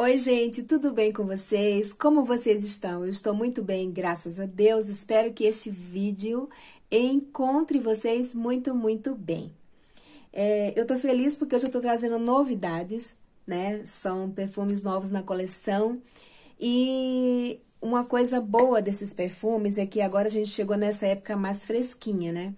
Oi, gente, tudo bem com vocês? Como vocês estão? Eu estou muito bem, graças a Deus. Espero que este vídeo encontre vocês muito, muito bem. É, eu estou feliz porque hoje eu estou trazendo novidades, né? São perfumes novos na coleção. E uma coisa boa desses perfumes é que agora a gente chegou nessa época mais fresquinha, né?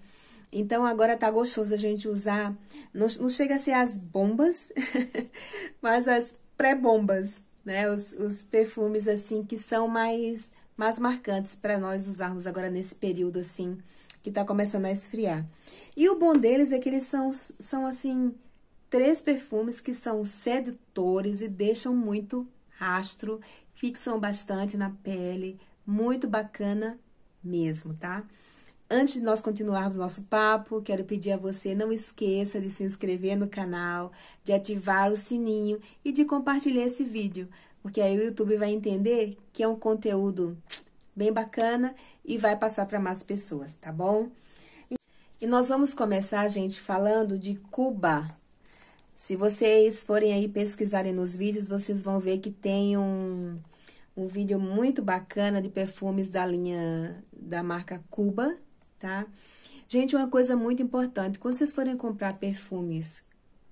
Então, agora tá gostoso a gente usar. Não, não chega a ser as bombas, mas as pré-bombas, né? Os, os perfumes assim que são mais mais marcantes para nós usarmos agora nesse período assim que está começando a esfriar. E o bom deles é que eles são são assim três perfumes que são sedutores e deixam muito rastro, fixam bastante na pele, muito bacana mesmo, tá? Antes de nós continuarmos nosso papo, quero pedir a você não esqueça de se inscrever no canal, de ativar o sininho e de compartilhar esse vídeo, porque aí o YouTube vai entender que é um conteúdo bem bacana e vai passar para mais pessoas, tá bom? E nós vamos começar, gente, falando de Cuba. Se vocês forem aí pesquisarem nos vídeos, vocês vão ver que tem um, um vídeo muito bacana de perfumes da linha da marca Cuba, tá? Gente, uma coisa muito importante, quando vocês forem comprar perfumes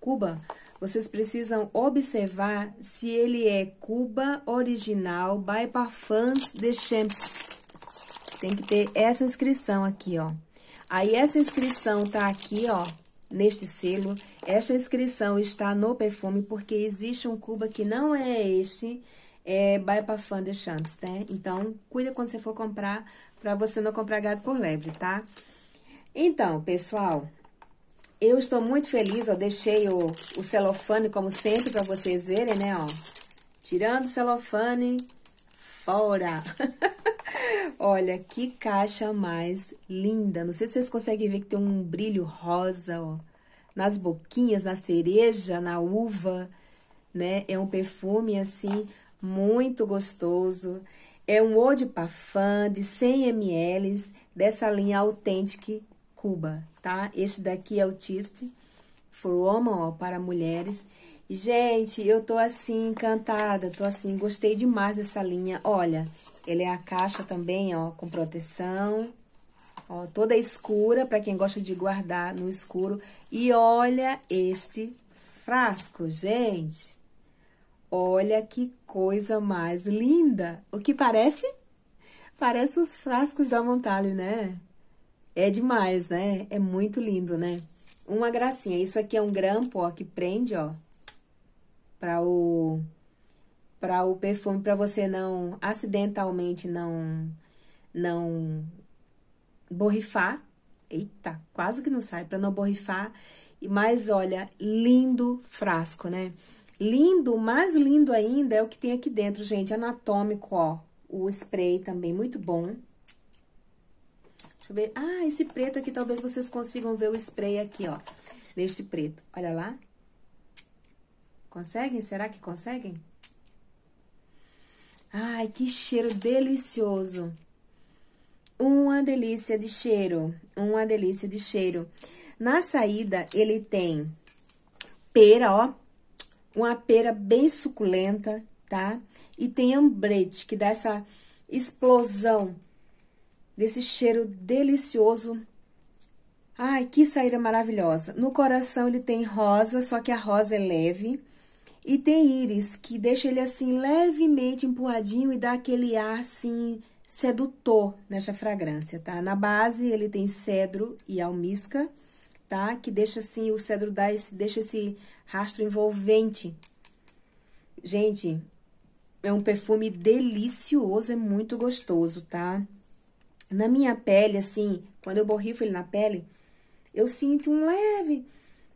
Cuba, vocês precisam observar se ele é Cuba Original by Parfums de Champs. Tem que ter essa inscrição aqui, ó. Aí, essa inscrição tá aqui, ó, neste selo. essa inscrição está no perfume, porque existe um Cuba que não é este, é by fans de Champs, né? Então, cuida quando você for comprar para você não comprar gato por lebre, tá? Então, pessoal, eu estou muito feliz, ó, deixei o, o celofane como sempre para vocês verem, né, ó. Tirando o celofane fora. Olha, que caixa mais linda. Não sei se vocês conseguem ver que tem um brilho rosa, ó. Nas boquinhas, na cereja, na uva, né? É um perfume, assim, muito gostoso. É um eau de parfum de 100 ml dessa linha Authentic Cuba, tá? Este daqui é o Tiste for Woman, ó, para mulheres. Gente, eu tô assim encantada, tô assim, gostei demais dessa linha. Olha, ele é a caixa também, ó, com proteção. Ó, toda escura, para quem gosta de guardar no escuro. E olha este frasco, gente. Olha que coisa mais linda! O que parece? Parece os frascos da Montale, né? É demais, né? É muito lindo, né? Uma gracinha. Isso aqui é um grampo, ó, que prende, ó, para o para o perfume para você não acidentalmente não não borrifar. Eita, quase que não sai para não borrifar. Mas olha, lindo frasco, né? Lindo, mais lindo ainda é o que tem aqui dentro, gente. Anatômico, ó. O spray também, muito bom. Deixa eu ver. Ah, esse preto aqui, talvez vocês consigam ver o spray aqui, ó. Deste preto. Olha lá. Conseguem? Será que conseguem? Ai, que cheiro delicioso. Uma delícia de cheiro. Uma delícia de cheiro. Na saída, ele tem pera, ó uma pera bem suculenta, tá? E tem ambrete, que dá essa explosão desse cheiro delicioso. Ai, que saída maravilhosa. No coração ele tem rosa, só que a rosa é leve. E tem íris, que deixa ele assim levemente empurradinho e dá aquele ar assim sedutor nessa fragrância, tá? Na base ele tem cedro e almisca tá? Que deixa assim, o cedro dá esse, deixa esse rastro envolvente. Gente, é um perfume delicioso, é muito gostoso, tá? Na minha pele, assim, quando eu borrifo ele na pele, eu sinto um leve...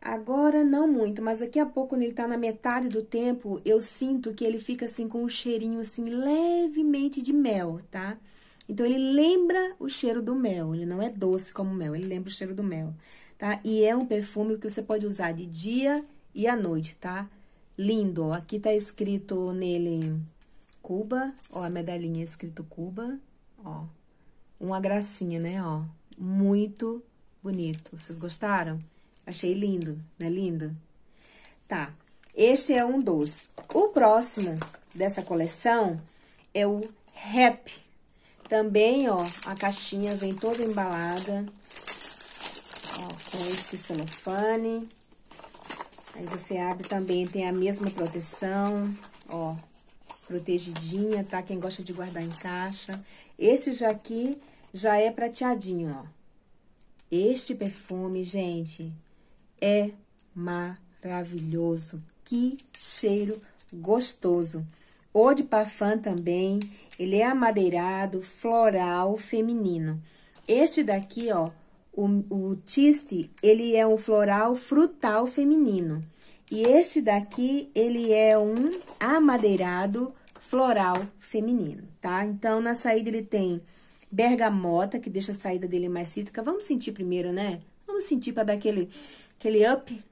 Agora não muito, mas daqui a pouco, quando ele tá na metade do tempo, eu sinto que ele fica assim com um cheirinho assim levemente de mel, tá? Então ele lembra o cheiro do mel, ele não é doce como mel, ele lembra o cheiro do mel tá? E é um perfume que você pode usar de dia e à noite, tá? Lindo, Aqui tá escrito nele Cuba, ó, a medalhinha é escrito Cuba, ó. Uma gracinha, né, ó. Muito bonito. Vocês gostaram? Achei lindo, né, lindo? Tá, este é um doce. O próximo dessa coleção é o Rap. Também, ó, a caixinha vem toda embalada, com esse celofane. Aí você abre também, tem a mesma proteção, ó, protegidinha, tá? Quem gosta de guardar em caixa. Este já aqui já é prateadinho, ó. Este perfume, gente, é maravilhoso. Que cheiro gostoso. O de parfum também, ele é amadeirado, floral, feminino. Este daqui, ó, o, o tiste, ele é um floral frutal feminino. E este daqui, ele é um amadeirado floral feminino, tá? Então, na saída ele tem bergamota, que deixa a saída dele mais cítrica. Vamos sentir primeiro, né? Vamos sentir para dar aquele, aquele up?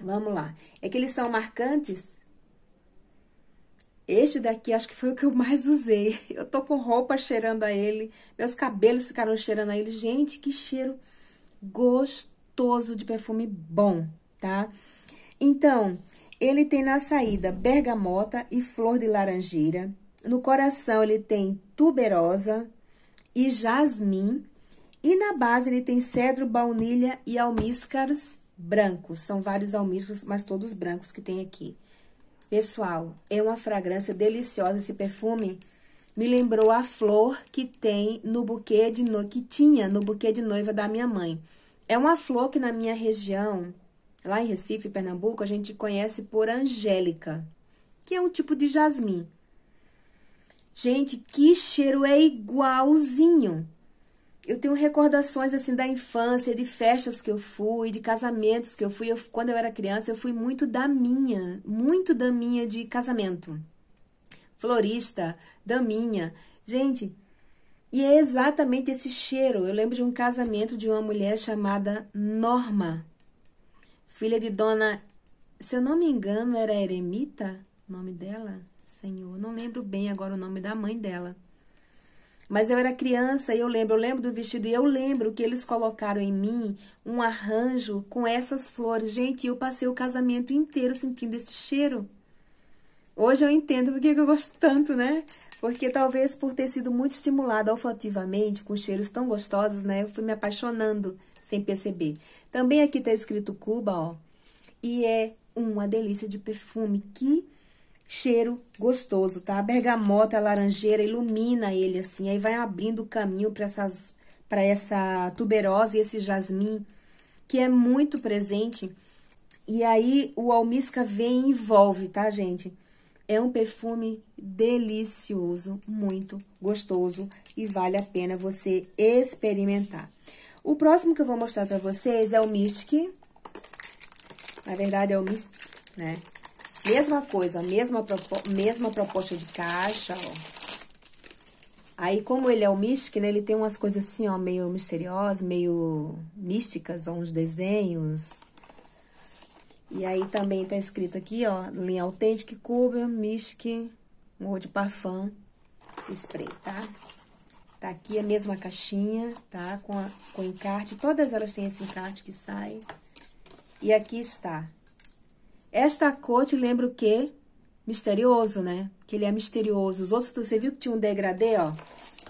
Vamos lá. É que eles são marcantes este daqui acho que foi o que eu mais usei. Eu tô com roupa cheirando a ele, meus cabelos ficaram cheirando a ele. Gente, que cheiro gostoso de perfume bom, tá? Então, ele tem na saída bergamota e flor de laranjeira. No coração ele tem tuberosa e jasmim. E na base ele tem cedro, baunilha e almíscares brancos. São vários almíscares, mas todos brancos que tem aqui. Pessoal, é uma fragrância deliciosa esse perfume. Me lembrou a flor que tem no buquê de no... que tinha no buquê de noiva da minha mãe. É uma flor que na minha região, lá em Recife, Pernambuco, a gente conhece por angélica, que é um tipo de jasmim. Gente, que cheiro é igualzinho eu tenho recordações assim da infância, de festas que eu fui, de casamentos que eu fui. Eu, quando eu era criança, eu fui muito da minha, muito da minha de casamento. Florista, da minha. Gente, e é exatamente esse cheiro. Eu lembro de um casamento de uma mulher chamada Norma, filha de dona, se eu não me engano, era Eremita, o nome dela, Senhor, não lembro bem agora o nome da mãe dela. Mas eu era criança e eu lembro, eu lembro do vestido e eu lembro que eles colocaram em mim um arranjo com essas flores. Gente, eu passei o casamento inteiro sentindo esse cheiro. Hoje eu entendo porque eu gosto tanto, né? Porque talvez por ter sido muito estimulada olfativamente, com cheiros tão gostosos, né? Eu fui me apaixonando sem perceber. Também aqui tá escrito Cuba, ó. E é uma delícia de perfume. Que cheiro gostoso, tá? A bergamota, a laranjeira ilumina ele assim, aí vai abrindo o caminho para essas para essa tuberose e esse jasmim que é muito presente. E aí o almisca vem e envolve, tá, gente? É um perfume delicioso, muito gostoso e vale a pena você experimentar. O próximo que eu vou mostrar para vocês é o Mystic. Na verdade é o Mystic, né? Mesma coisa, mesma, propo, mesma proposta de caixa, ó. Aí, como ele é o místico, né, ele tem umas coisas assim, ó, meio misteriosas, meio místicas, ó, uns desenhos. E aí também tá escrito aqui, ó, linha autêntica, Cuba, Mystic, um de parfum, spray, tá? Tá aqui a mesma caixinha, tá? Com, a, com encarte, todas elas têm esse encarte que sai. E aqui está esta cor te lembra o quê? Misterioso, né? Que ele é misterioso. Os outros, você viu que tinha um degradê, ó?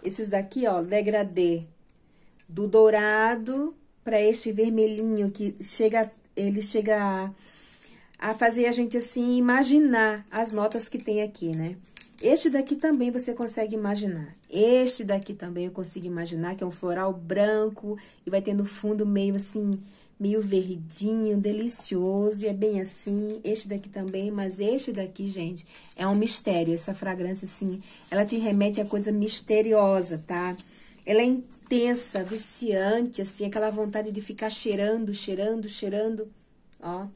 Esses daqui, ó, degradê. Do dourado para este vermelhinho que chega, ele chega a, a fazer a gente, assim, imaginar as notas que tem aqui, né? Este daqui também você consegue imaginar. Este daqui também eu consigo imaginar, que é um floral branco e vai ter no fundo meio assim, meio verdinho, delicioso, e é bem assim. Este daqui também, mas este daqui, gente, é um mistério. Essa fragrância, assim, ela te remete a coisa misteriosa, tá? Ela é intensa, viciante, assim, aquela vontade de ficar cheirando, cheirando, cheirando, ó.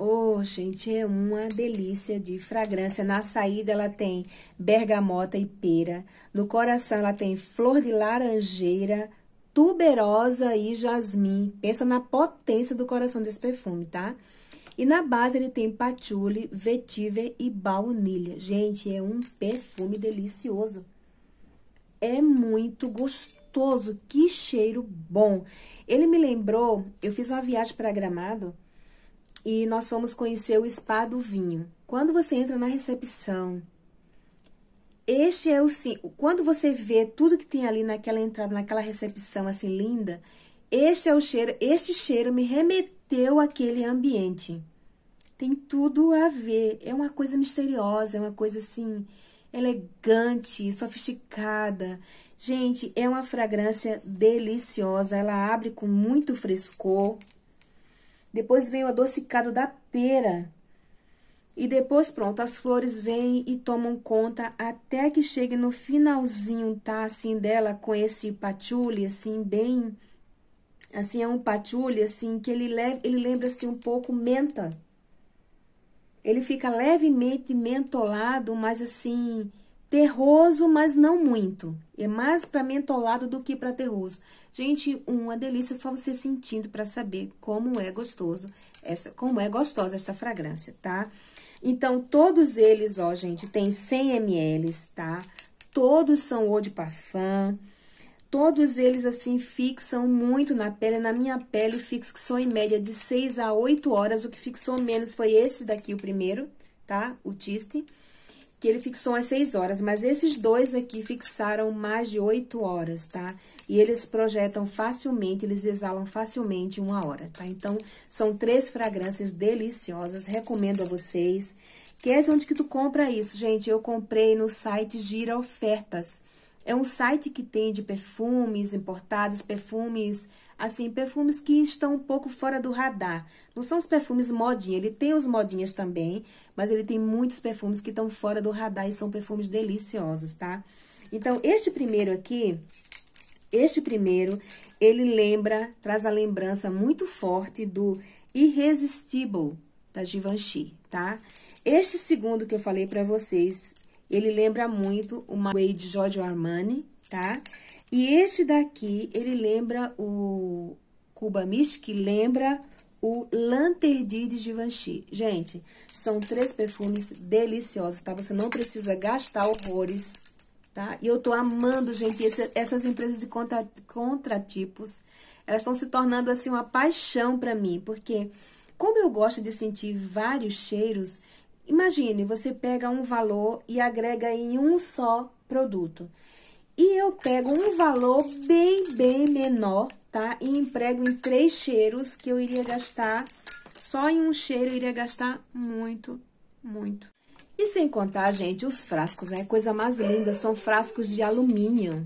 Oh, gente, é uma delícia de fragrância. Na saída ela tem bergamota e pera. No coração ela tem flor de laranjeira, tuberosa e jasmim. Pensa na potência do coração desse perfume, tá? E na base ele tem patchouli, vetiver e baunilha. Gente, é um perfume delicioso. É muito gostoso, que cheiro bom. Ele me lembrou, eu fiz uma viagem para Gramado e nós fomos conhecer o Spa do Vinho. Quando você entra na recepção, este é o sim. Quando você vê tudo que tem ali naquela entrada, naquela recepção assim linda, este é o cheiro, este cheiro me remeteu àquele ambiente. Tem tudo a ver. É uma coisa misteriosa, é uma coisa assim elegante, sofisticada. Gente, é uma fragrância deliciosa. Ela abre com muito frescor. Depois vem o adocicado da pera. E depois, pronto, as flores vêm e tomam conta até que chegue no finalzinho, tá? Assim, dela com esse patchouli, assim, bem... Assim, é um patchouli, assim, que ele, leve, ele lembra, assim, um pouco menta. Ele fica levemente mentolado, mas, assim, terroso, mas não muito. É mais para mentolado do que para terroso. Gente, uma delícia só você sentindo para saber como é gostoso, essa, como é gostosa essa fragrância, tá? Então, todos eles, ó, gente, tem 100 ml, tá? Todos são eau de parfum. Todos eles, assim, fixam muito na pele. Na minha pele, fixou em média de 6 a 8 horas. O que fixou menos foi esse daqui, o primeiro, tá? O Tiste que ele fixou umas 6 horas, mas esses dois aqui fixaram mais de 8 horas, tá? E eles projetam facilmente, eles exalam facilmente uma hora, tá? Então, são três fragrâncias deliciosas, recomendo a vocês. Kézia, onde que tu compra isso? Gente, eu comprei no site Gira Ofertas. É um site que tem de perfumes importados, perfumes assim, perfumes que estão um pouco fora do radar. Não são os perfumes modinha, ele tem os modinhas também, mas ele tem muitos perfumes que estão fora do radar e são perfumes deliciosos, tá? Então, este primeiro aqui, este primeiro, ele lembra, traz a lembrança muito forte do Irresistible, da Givenchy, tá? Este segundo que eu falei para vocês, ele lembra muito o Way de Giorgio Armani, tá? E este daqui, ele lembra o Cubamish, que lembra o Lanterdi de Givenchy. Gente, são três perfumes deliciosos, tá? Você não precisa gastar horrores, tá? E eu tô amando, gente, esse, essas empresas de contra, contratipos. Elas estão se tornando, assim, uma paixão para mim, porque como eu gosto de sentir vários cheiros, imagine, você pega um valor e agrega em um só produto. E eu pego um valor bem, bem menor, tá? E emprego em três cheiros que eu iria gastar, só em um cheiro eu iria gastar muito, muito. E sem contar, gente, os frascos, né? Coisa mais linda, são frascos de alumínio.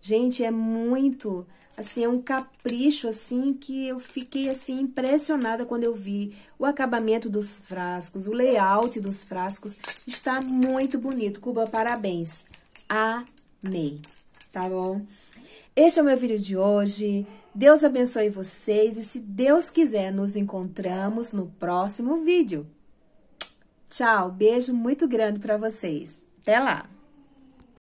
Gente, é muito, assim, é um capricho, assim, que eu fiquei, assim, impressionada quando eu vi o acabamento dos frascos, o layout dos frascos, está muito bonito. Cuba, parabéns. A MEI, tá bom? Este é o meu vídeo de hoje. Deus abençoe vocês e se Deus quiser, nos encontramos no próximo vídeo. Tchau, beijo muito grande para vocês. Até lá.